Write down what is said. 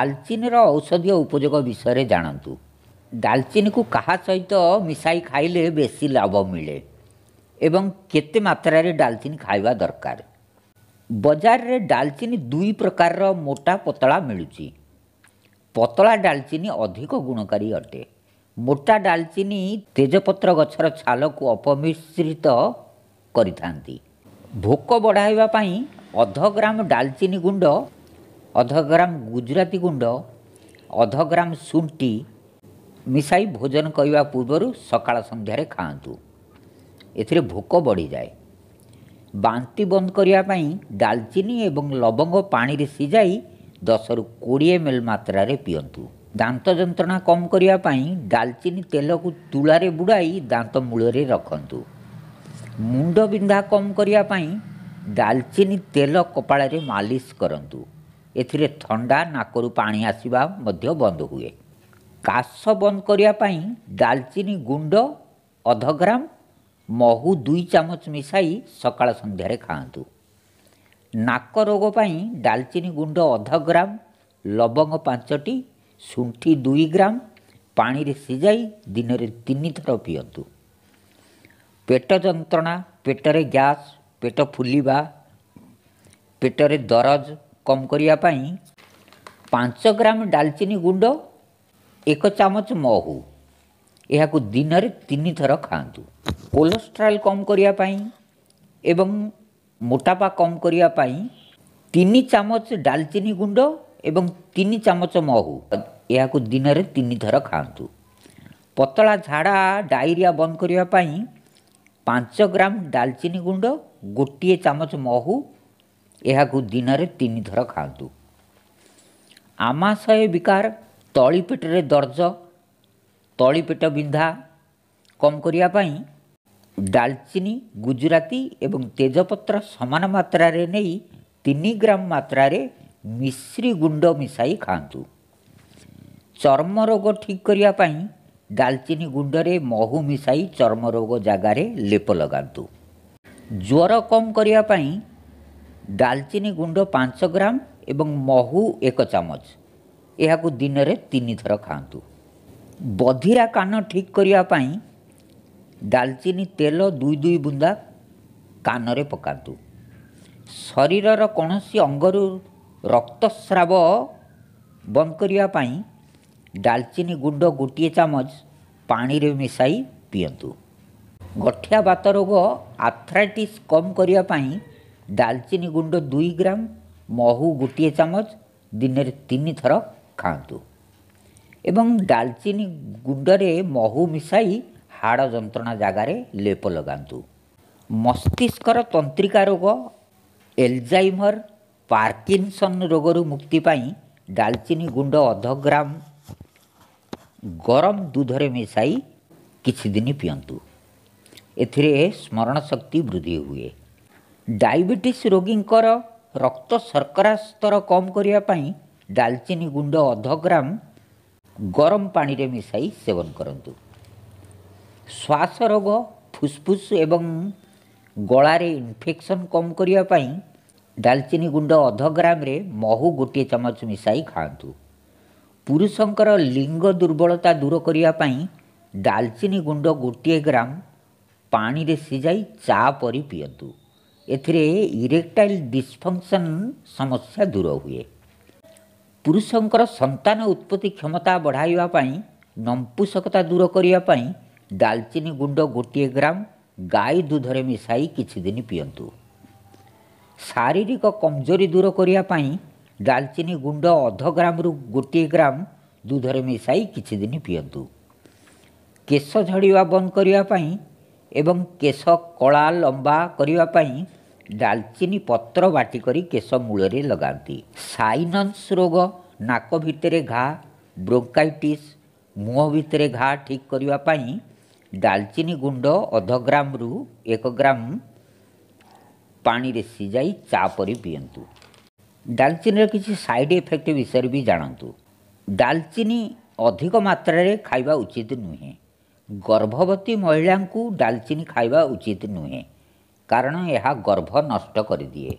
ଡାଲଚିନିର ଔଷଧୀୟ ଉପଯୋଗ ବିଷୟରେ ଜାଣନ୍ତୁ ଡାଲଚିନିକୁ କାହା ସହିତ ମିଶାଇ ଖାଇଲେ ବେଶୀ ଲାଭ ମିଳେ ଏବଂ କେତେ ମାତ୍ରାରେ ଡାଲଚିନି ଖାଇବା ଦରକାର ବଜାରରେ ଡାଲଚିନି ଦୁଇ ପ୍ରକାରର ମୋଟା ପତଳା ମିଳୁଛି ପତଳା ଡାଲଚିନି ଅଧିକ ଗୁଣକାରୀ ଅଟେ ମୋଟା ଡାଲଚିନି ତେଜପତ୍ର ଗଛର ଛାଲକୁ ଅପମିଶ୍ରିତ କରିଥାନ୍ତି ଭୋକ ବଢ଼ାଇବା ପାଇଁ ଅଧ ଗ୍ରାମ ଡାଲଚିନି ଗୁଣ୍ଡ ଅଧଗ୍ରାମ ଗୁଜୁରାତି ଗୁଣ୍ଡ ଅଧଗ୍ରାମ ଶୁଣ୍ଠି ମିଶାଇ ଭୋଜନ କରିବା ପୂର୍ବରୁ ସକାଳ ସନ୍ଧ୍ୟାରେ ଖାଆନ୍ତୁ ଏଥିରେ ଭୋକ ବଢ଼ିଯାଏ ବାନ୍ତି ବନ୍ଦ କରିବା ପାଇଁ ଡାଲଚିନି ଏବଂ ଲବଙ୍ଗ ପାଣିରେ ସିଝାଇ ଦଶରୁ କୋଡ଼ିଏ ମେଲ୍ ମାତ୍ରାରେ ପିଅନ୍ତୁ ଦାନ୍ତ ଯନ୍ତ୍ରଣା କମ୍ କରିବା ପାଇଁ ଡାଲଚିନି ତେଲକୁ ତୁଳାରେ ବୁଡ଼ାଇ ଦାନ୍ତ ମୂଳରେ ରଖନ୍ତୁ ମୁଣ୍ଡ ବିନ୍ଧା କମ୍ କରିବା ପାଇଁ ଡାଲଚିନି ତେଲ କପାଳରେ ମାଲିସ୍ କରନ୍ତୁ ଏଥିରେ ଥଣ୍ଡା ନାକରୁ ପାଣି ଆସିବା ମଧ୍ୟ ବନ୍ଦ ହୁଏ କାଶ ବନ୍ଦ କରିବା ପାଇଁ ଡାଲଚିନି ଗୁଣ୍ଡ ଅଧ ଗ୍ରାମ ମହୁ ଦୁଇ ଚାମଚ ମିଶାଇ ସକାଳ ସନ୍ଧ୍ୟାରେ ଖାଆନ୍ତୁ ନାକ ରୋଗ ପାଇଁ ଡାଲଚିନି ଗୁଣ୍ଡ ଅଧ ଅଧଗ୍ରାମ ଲବଙ୍ଗ ପାଞ୍ଚଟି ଶୁଣ୍ଠି ଦୁଇ ଗ୍ରାମ ପାଣିରେ ସିଝାଇ ଦିନରେ ତିନିଥର ପିଅନ୍ତୁ ପେଟ ଯନ୍ତ୍ରଣା ପେଟରେ ଗ୍ୟାସ୍ ପେଟ ଫୁଲିବା ପେଟରେ ଦରଜ କମ୍ କରିବା ପାଇଁ ପାଞ୍ଚ ଗ୍ରାମ ଡାଲଚିନି ଗୁଣ୍ଡ ଏକ ଚାମଚ ମହୁ ଏହାକୁ ଦିନରେ ତିନି ଥର ଖାଆନ୍ତୁ କୋଲେଷ୍ଟ୍ରଲ୍ କମ୍ କରିବା ପାଇଁ ଏବଂ ମୋଟାପା କମ୍ କରିବା ପାଇଁ ତିନି ଚାମଚ ଡାଲଚିନି ଗୁଣ୍ଡ ଏବଂ ତିନି ଚାମଚ ମହୁ ଏହାକୁ ଦିନରେ ତିନି ଥର ଖାଆନ୍ତୁ ପତଳା ଝାଡ଼ା ଡାଇରିଆ ବନ୍ଦ କରିବା ପାଇଁ ପାଞ୍ଚ ଗ୍ରାମ ଡାଲଚିନି ଗୁଣ୍ଡ ଗୋଟିଏ ଚାମଚ ମହୁ ଏହାକୁ ଦିନରେ ତିନିଥର ଖାଆନ୍ତୁ ଆମାଶୟ ବିକାର ତଳିପେଟରେ ଦରଜ ତଳିପେଟ ବିନ୍ଧା କମ୍ କରିବା ପାଇଁ ଡାଲଚିନି ଗୁଜୁରାତି ଏବଂ ତେଜପତ୍ର ସମାନ ମାତ୍ରାରେ ନେଇ ତିନି ଗ୍ରାମ ମାତ୍ରାରେ ମିଶ୍ରି ଗୁଣ୍ଡ ମିଶାଇ ଖାଆନ୍ତୁ ଚର୍ମ ରୋଗ ଠିକ୍ କରିବା ପାଇଁ ଡାଲଚିନି ଗୁଣ୍ଡରେ ମହୁ ମିଶାଇ ଚର୍ମରୋଗ ଜାଗାରେ ଲେପ ଲଗାନ୍ତୁ ଜ୍ୱର କମ୍ କରିବା ପାଇଁ ଡାଲଚିନି ଗୁଣ୍ଡ ପାଞ୍ଚ ଗ୍ରାମ ଏବଂ ମହୁ ଏକ ଚାମଚ ଏହାକୁ ଦିନରେ ତିନିଥର ଖାଆନ୍ତୁ ବଧିରା କାନ ଠିକ୍ କରିବା ପାଇଁ ଡାଲଚିନି ତେଲ ଦୁଇ ଦୁଇ ବୁନ୍ଦା କାନରେ ପକାନ୍ତୁ ଶରୀରର କୌଣସି ଅଙ୍ଗରୁ ରକ୍ତସ୍ରାବ ବନ୍ଦ କରିବା ପାଇଁ ଡାଲଚିନି ଗୁଣ୍ଡ ଗୋଟିଏ ଚାମଚ ପାଣିରେ ମିଶାଇ ପିଅନ୍ତୁ ଗଠିଆ ବାତ ରୋଗ ଆର୍ଥ୍ରାଇଟିସ୍ କମ୍ କରିବା ପାଇଁ ଡାଲଚିନି ଗୁଣ୍ଡ ଦୁଇ ଗ୍ରାମ ମହୁ ଗୋଟିଏ ଚାମଚ ଦିନରେ ତିନିଥର ଖାଆନ୍ତୁ ଏବଂ ଡାଲଚିନି ଗୁଣ୍ଡରେ ମହୁ ମିଶାଇ ହାଡ଼ ଯନ୍ତ୍ରଣା ଜାଗାରେ ଲେପ ଲଗାନ୍ତୁ ମସ୍ତିଷ୍କର ତନ୍ତ୍ରିକା ରୋଗ ଏଲଜାଇମର ପାର୍କିନସନ୍ ରୋଗରୁ ମୁକ୍ତି ପାଇଁ ଡାଲଚିନି ଗୁଣ୍ଡ ଅଧ ଗ୍ରାମ ଗରମ ଦୁଧରେ ମିଶାଇ କିଛି ଦିନ ପିଅନ୍ତୁ ଏଥିରେ ସ୍ମରଣ ଶକ୍ତି ବୃଦ୍ଧି ହୁଏ ଡାଇବେଟିସ୍ ରୋଗୀଙ୍କର ରକ୍ତ ଶର୍କରା ସ୍ତର କମ୍ କରିବା ପାଇଁ ଡାଲଚିନି ଗୁଣ୍ଡ ଅଧ ଗ୍ରାମ ଗରମ ପାଣିରେ ମିଶାଇ ସେବନ କରନ୍ତୁ ଶ୍ୱାସ ରୋଗ ଫୁସ୍ଫୁସ୍ ଏବଂ ଗଳାରେ ଇନଫେକ୍ସନ୍ କମ୍ କରିବା ପାଇଁ ଡାଲଚିନି ଗୁଣ୍ଡ ଅଧ ଗ୍ରାମରେ ମହୁ ଗୋଟିଏ ଚାମଚ ମିଶାଇ ଖାଆନ୍ତୁ ପୁରୁଷଙ୍କର ଲିଙ୍ଗ ଦୁର୍ବଳତା ଦୂର କରିବା ପାଇଁ ଡାଲଚିନି ଗୁଣ୍ଡ ଗୋଟିଏ ଗ୍ରାମ ପାଣିରେ ସିଝାଇ ଚା' ପରି ପିଅନ୍ତୁ ଏଥିରେ ଇରେକ୍ଟାଇଲ୍ ଡିସ୍ଫଙ୍କସନ୍ ସମସ୍ୟା ଦୂର ହୁଏ ପୁରୁଷଙ୍କର ସନ୍ତାନ ଉତ୍ପତ୍ତି କ୍ଷମତା ବଢ଼ାଇବା ପାଇଁ ନମ୍ପୁଷକତା ଦୂର କରିବା ପାଇଁ ଡାଲଚିନି ଗୁଣ୍ଡ ଗୋଟିଏ ଗ୍ରାମ ଗାଈ ଦୁଧରେ ମିଶାଇ କିଛି ଦିନ ପିଅନ୍ତୁ ଶାରୀରିକ କମଜୋରୀ ଦୂର କରିବା ପାଇଁ ଡାଲଚିନି ଗୁଣ୍ଡ ଅଧ ଗ୍ରାମରୁ ଗୋଟିଏ ଗ୍ରାମ ଦୁଧରେ ମିଶାଇ କିଛି ଦିନ ପିଅନ୍ତୁ କେଶ ଝଡ଼ିବା ବନ୍ଦ କରିବା ପାଇଁ ଏବଂ କେଶ କଳା ଲମ୍ବା କରିବା ପାଇଁ ଡାଲଚିନି ପତ୍ର ବାଟି କରି କେଶ ମୂଳରେ ଲଗାନ୍ତି ସାଇନନ୍ସ ରୋଗ ନାକ ଭିତରେ ଘା ବ୍ରୋଙ୍କାଇଟିସ୍ ମୁହଁ ଭିତରେ ଘା ଠିକ୍ କରିବା ପାଇଁ ଡାଲଚିନି ଗୁଣ୍ଡ ଅଧ ଗ୍ରାମରୁ ଏକ ଗ୍ରାମ ପାଣିରେ ସିଝାଇ ଚା ପରି ପିଅନ୍ତୁ ଡାଲଚିନିର କିଛି ସାଇଡ଼୍ ଇଫେକ୍ଟ ବିଷୟରେ ବି ଜାଣନ୍ତୁ ଡାଲଚିନି ଅଧିକ ମାତ୍ରାରେ ଖାଇବା ଉଚିତ ନୁହେଁ ଗର୍ଭବତୀ ମହିଳାଙ୍କୁ ଡାଲଚିନି ଖାଇବା ଉଚିତ ନୁହେଁ କାରଣ ଏହା ଗର୍ଭ ନଷ୍ଟ କରିଦିଏ